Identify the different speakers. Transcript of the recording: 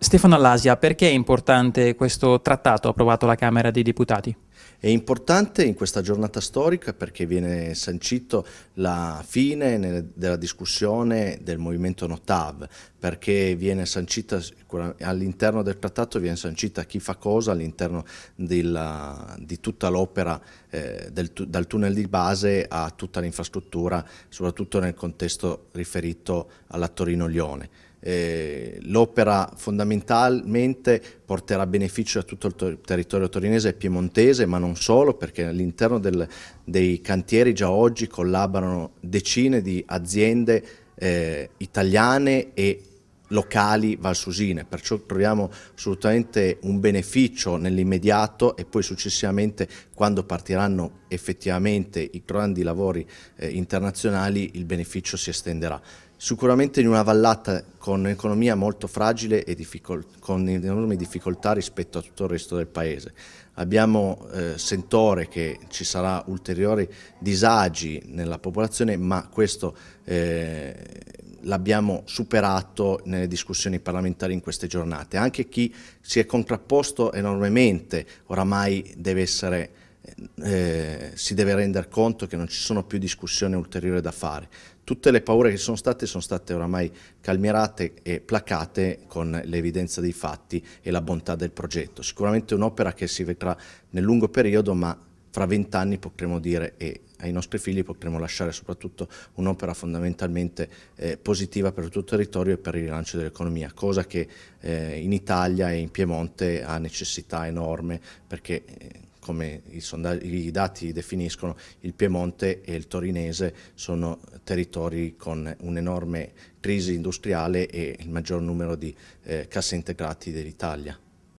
Speaker 1: Stefano Allasia, perché è importante questo trattato approvato alla Camera dei Deputati? È importante in questa giornata storica perché viene sancito la fine della discussione del movimento Notav, perché viene sancita all'interno del trattato viene sancita chi fa cosa all'interno di tutta l'opera eh, dal tunnel di base a tutta l'infrastruttura, soprattutto nel contesto riferito alla Torino-Lione eh, l'opera fondamentalmente porterà beneficio a tutto il to territorio torinese e piemontese, ma non solo, perché all'interno dei cantieri già oggi collaborano decine di aziende eh, italiane e locali valsusine, perciò troviamo assolutamente un beneficio nell'immediato e poi successivamente quando partiranno effettivamente i grandi lavori eh, internazionali il beneficio si estenderà sicuramente in una vallata con un'economia molto fragile e con enormi difficoltà rispetto a tutto il resto del paese. Abbiamo eh, sentore che ci sarà ulteriori disagi nella popolazione, ma questo eh, l'abbiamo superato nelle discussioni parlamentari in queste giornate. Anche chi si è contrapposto enormemente oramai deve essere eh, si deve rendere conto che non ci sono più discussioni ulteriori da fare. Tutte le paure che sono state sono state oramai calmierate e placate con l'evidenza dei fatti e la bontà del progetto. Sicuramente un'opera che si vedrà nel lungo periodo, ma fra vent'anni potremo dire e ai nostri figli potremo lasciare soprattutto un'opera fondamentalmente eh, positiva per tutto il territorio e per il rilancio dell'economia, cosa che eh, in Italia e in Piemonte ha necessità enorme perché eh, come i, dati definiscono, il Piemonte e il Torinese sono territori con un'enorme crisi industriale e il maggior numero di eh, casse integrati dell'Italia.